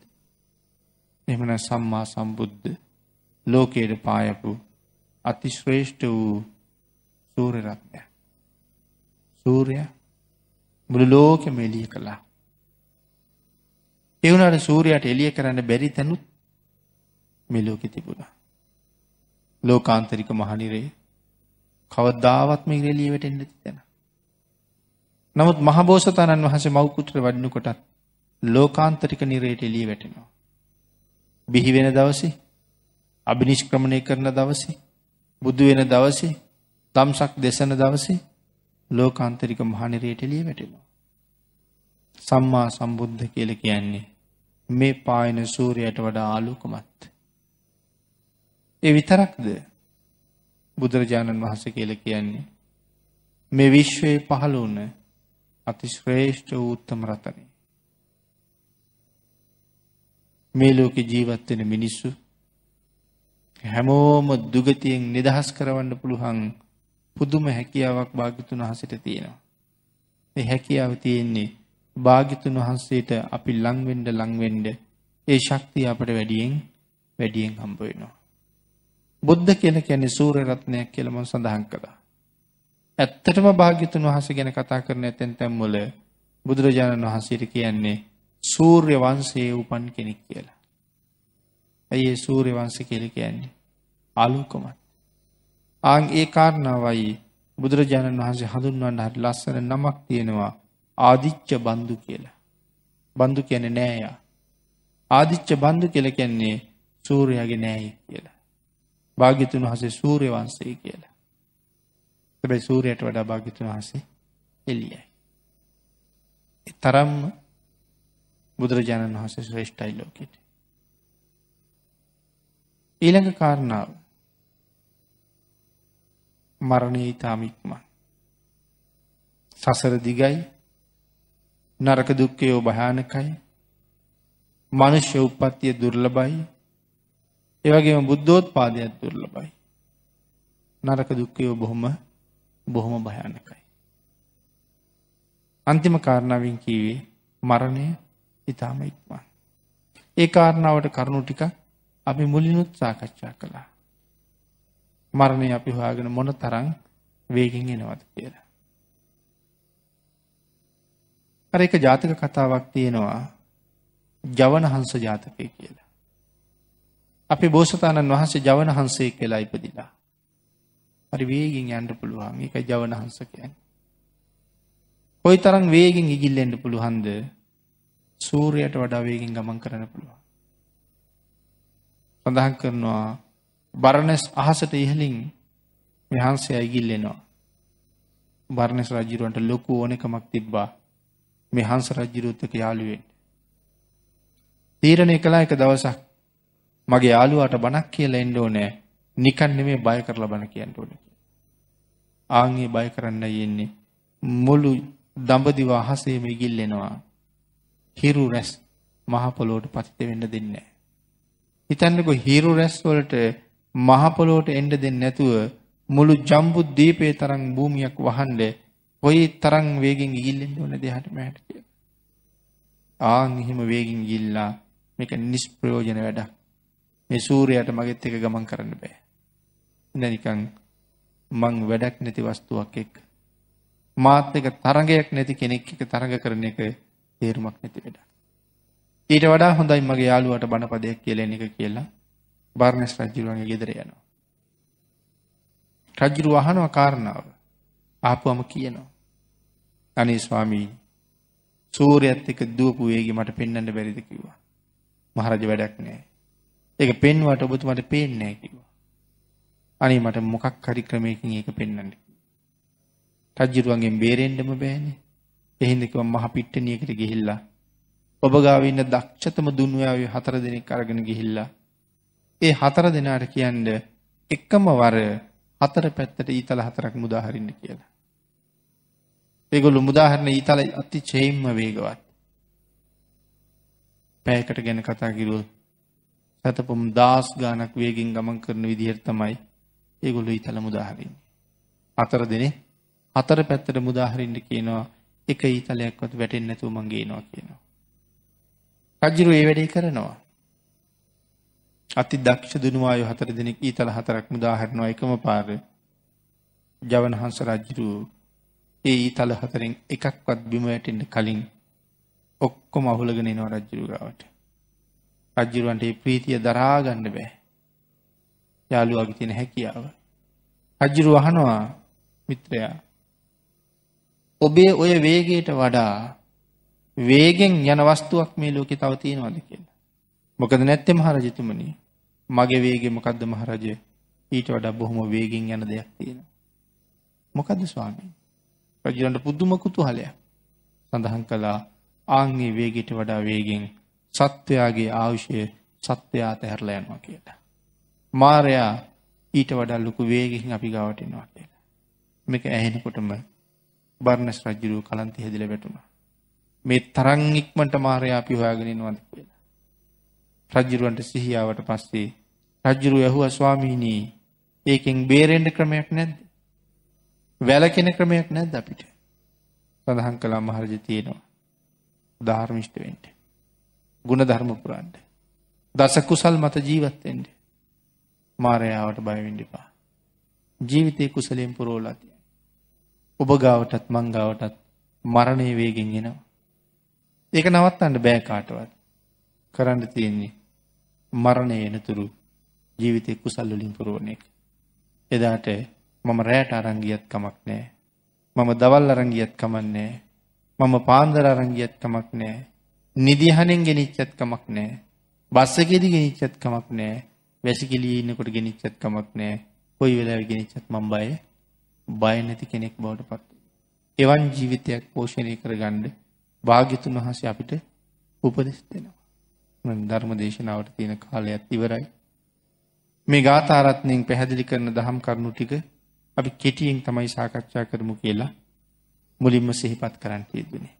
එහෙමනම් සම්මා සම්බුද්ධ ලෝකයට පායපු අතිශ්‍රේෂ්ඨ වූ සූර්ය රත්නය. සූර්යයා මුළු ලෝකෙම එළිය කළා. ඒ වුණාට සූර්යයාට එළිය කරන්න බැරි තැනුත් මේ ලෝකෙ තිබුණා. ලෝකාන්තරික මහනිරේ කවදාවත් මේ එළිය වැටෙන්නේ නැති තැන. නමුත් මහබෝසතාණන් වහන්සේ මව්පුත්‍ර වඩිනු කොටත් ලෝකාන්තරික නිරයට එලී වැටෙනවා. බිහිවෙන දවසේ අභිනිෂ්ක්‍රමණය කරන දවසේ බුදු වෙන දවසේ තම්සක් දෙසන දවසේ ලෝකාන්තරික මහනිරයට එලී වැටෙනවා. සම්මා සම්බුද්ධ කියල කියන්නේ මේ පායන සූරයට වඩා ආලෝකමත්. ඒ විතරක්ද බුදුරජාණන් වහස කියල කියන්නේ මේ විශ්වයේ පහළ වන අතිශ්‍රේෂ්ඨ උත්තම රතනය. මේ ලෝකේ ජීවත් වෙන මිනිස්සු හැමෝම දුගතියෙන් නිදහස් කරවන්න පුළුවන් පුදුම හැකියාවක් භාග්‍යතුන් වහන්සේට තියෙනවා. මේ හැකියාව තියෙන්නේ භාග්‍යතුන් වහන්සේට අපි ලං වෙන්න ලං වෙන්න ඒ ශක්තිය අපට වැඩියෙන් වැඩියෙන් හම්බ වෙනවා. බුද්ධ කියන කියන්නේ සූර්ය රත්නයක් කියලා මම සඳහන් කළා. ඇත්තටම භාග්‍යතුන් වහන්සේ ගැන කතා කරන ඇතැන් තැම්වල බුදුරජාණන් වහන්සේට කියන්නේ සූර්ය වංශයේ උපන් කෙනෙක් කියලා. ඇයි ඒ සූර්ය වංශ කියලා කියන්නේ? ආලෝකමත්. ආන් ඒ කාරණාවයි බුදුරජාණන් වහන්සේ හඳුන්වන්න හරි ලස්සන නමක් තියෙනවා ආදිච්ච බන්දු කියලා. බන්දු කියන්නේ නෑයා. ආදිච්ච බන්දු කියලා කියන්නේ සූර්යාගේ නෑයි කියලා. භාග්‍යතුන් වහන්සේ සූර්ය වංශය කියලා. හැබැයි සූරයට වඩා භාග්‍යතුන් වහන්සේ එළියයි. ඒ තරම්ම බුදුරජාණන් වහන්සේ ශ්‍රේෂ්ඨයි ලෝකෙට. ඊළඟ කාරණාව මරණය ඊටාම ඉක්මන්. සසර දිගයි නරක දුක්ඛයෝ භයානකයි. මනුෂ්‍ය උප්පත්තිය දුර්ලභයි. ඒ වගේම බුද්ධෝත්පාදයක් දුර්ලභයි. නරක දුක්ඛයෝ බොහොම බොහොම භයානකයි. අන්තිම කාරණාවෙන් කීවේ මරණය ඉතාම ඉක්මන්. ඒ කාරණාවට කරුණු ටික අපි මුලිනුත් සාකච්ඡා කළා. මරණය අපි හොයාගෙන මොන තරං වේගෙන් එනවද කියලා. අර එක ජාතක කතාවක් තියෙනවා ජවනහංස ජාතකය කියලා. අපි බෝසතාණන් වහන්සේ ජවනහන්සේ කියලා ඉපදිලා. හරි වේගෙන් යන්ට පුළුවන් එක ජවනහන්සකයන්. කොයි තරම් වේගෙන් ඉගිල්ලෙන්ට පුළුහන්ද සූරයට වඩා වේගෙන් ගමන් කරන පුළුවන්. සඳහන් කරනවා බරණස් අහසට ඉහලින් වහන්සේ ඇගිල්ලෙනවා. බර්ණෙස් රජිරුවන්ට ලොකු ඕනෙකමක් තිබ්බා මෙහන්ස රජිරුත්තක යාළුවෙන්. තීරණය කලා එක දවසක් මගේ යාළුවාට බණක් කියලා එන්ඩෝ නෑ නිකන් නෙමෙයි බය කරලා බණ කියන්න ඕනේ. ආන්ගේ බය කරන්නයි එන්නේ. මුළු දඹදිව අහසේම ඉගිල්ලෙනවා. හිරු රැස් මහ පොළොවට පතිත වෙන්න දෙන්නේ නැහැ. හිතන්නකෝ හිරු රැස් වලට මහ පොළොවට එන්න දෙන්නේ නැතුව මුළු ජම්බු දීපේ තරම් භූමියක් වහන්න කොයි තරම් වේගෙන් ඉගිල්ලෙන්න ඕනද එහාට මෙහාට කියලා. ආන් එහෙම වේගින් ගිල්ලා මේක නිෂ්ප්‍රයෝජන වැඩක්. මේ සූර්යයාට මගෙත් එක ගමන් කරන්න බෑ. නෑ නිකන් මං වැඩක් නැති වස්තුවක් එක්ක. මාත් එක තරඟයක් නැති කෙනෙක් එක තරඟ කරන එක තේරුමක් නැති වැඩක්. ඊට වඩා හොඳයි මගේ යාළුවට බණපදයක් කියලා එක කියලා බර්ණස් රජුරුවන්ගේ ගෙදර යනවා. රජුරුව අහනවා කාරණාව. ආපුවම කියනවා. අනේ ස්වාමීනි සූර්යයත් එක්ක දුවපු වේගය මට පෙන්වන්න බැරිද කිව්වා. මහරජ වැඩක් නැහැ. ඒක පෙන්වට ඔබතුමට පේන්නේ නැහැ කිව්වා. අනේ මට මොකක් හරි ක්‍රමයකින් ඒක පෙන්වන්න. රජුරුවන්ගෙන් බේරෙන්නම බෑනේ. එහෙනම් කිව්වා මහ පිට්ටනියකට ගිහිල්ලා ඔබ ගාව ඉන්න දක්ෂතම දුන්වයාවේ හතර දෙනෙක් අරගෙන ගිහිල්ලා ඒ හතර දෙනාට කියන්න එකම වර හතර පැත්තට ඊතල හතරක් මුදාහරින්න කියලා. ඒගොල්ලෝ මුදාහරින ඊතල අතිශයින්ම වේගවත්. පැයකට ගැන කතා කිරුවොත් සතපොම් 10 ගාණක් වේගෙන් ගමන් කරන විදිහට තමයි ඒගොල්ලෝ ඊතල මුදාහරින්න. හතර දිනේ හතර පැත්තට මුදාහරින්න කියනවා එක ඊතලයක්වත් වැටෙන්නේ නැතුව මං ගේනවා කියනවා. රජුරු ඒ වැඩේ කරනවා. අති දක්ෂ දුනුවායෝ හතර දිනක ඊතල හතරක් මුදාහරිනවා එකම පාරේ. ජවනහංස රජුරු ඒ ඊතල හතරෙන් එකක්වත් බිම වැටෙන්න කලින් ඔක්කොම අහුලගෙන එනවා රජුරු ගාවට. රජුරුවන්ට ඒ ප්‍රීතිය දරා ගන්න බෑ. යාළුවාගේ තියෙන හැකියාව. රජුරු අහනවා මිත්‍රයා. ඔබේ ඔය වේගයට වඩා වේගෙන් යන වස්තුවක් මේ ලෝකෙ තව තියෙනවද කියලා. මොකද නැත්තේ මහරජතුමනි. මගේ වේගෙ මොකද්ද මහරජය? ඊට වඩා බොහොම වේගෙන් යන දෙයක් තියෙනවා. මොකද්ද ස්වාමීන්? රජුරන්ට පුදුම කුතුහලයක්. සඳහන් කළා ආන්ගේ වේගයට වඩා වේගෙන් සත්වයාගේ ආයුෂය සත්වයාට හැරලා යනවා කියලා. මාරයා ඊට වඩා ලොකු වේගෙන් අපි ගාවට එනවා කියලා. මේක ඇහෙනකොටම බර්ණස් රජුගේ කලන්තය හැදිලා වැටුණා. මේ තරම් ඉක්මනට මාරයා අපි හොයාගෙන යනවාද කියලා. රජුරන්ට සිහියාවට පස්සේ රජුරු යහුවා ස්වාමීනි ඒකෙන් බේරෙන්න ක්‍රමයක් නැද්ද? වැළකෙන ක්‍රමයක් නැද්ද අපිට? සඳහන් කළා මහරජ තියෙනවා. ධර්මිෂ්ඨ වෙන්න. ගුණ ධර්ම පුරන්න. දස කුසල් මත ජීවත් වෙන්න. මාරයාවට බයවෙන්න එපා. ජීවිතේ කුසලයෙන් පුරවලා තියන්න. ඔබ ගාවටත් මං ගාවටත් මරණේ වේගෙන් එනවා. ඒක නවත්තන්න බෑ කාටවත්. කරන්න තියෙන්නේ මරණය එනතුරු ජීවිතේ කුසල් වලින් පුරවන එක. එදාට මම රැයට අරන් ගියත් කමක් නැහැ. මම දවල් අරන් ගියත් කමක් නැහැ. මම පාන්දර අරන් ගියත් කමක් නැහැ. නිදිහනෙන් ගෙනිච්චත් කමක් නැහැ. බස් එකේදී ගෙනිච්චත් කමක් නැහැ. වැසිකිළියේ ඉන්නකොට ගෙනිච්චත් කමක් නැහැ. කොයි වෙලාවෙ ගෙනිච්චත් මම බය බය නැති කෙනෙක් බවට පත් එවන් ජීවිතයක් පෝෂණය කරගන්න භාග්‍යතුන් වහන්සේ අපිට උපදෙස් දෙනවා. මම ධර්ම දේශනාවට තියෙන කාලයත් ඉවරයි. මේ ගාථාරත්නයෙන් පැහැදිලි කරන දහම් කරුණු ටික අපි කෙටියෙන් තමයි සාකච්ඡා කරමු කියලා මුලින්ම සිහිපත් කරන්න තියෙන්නේ.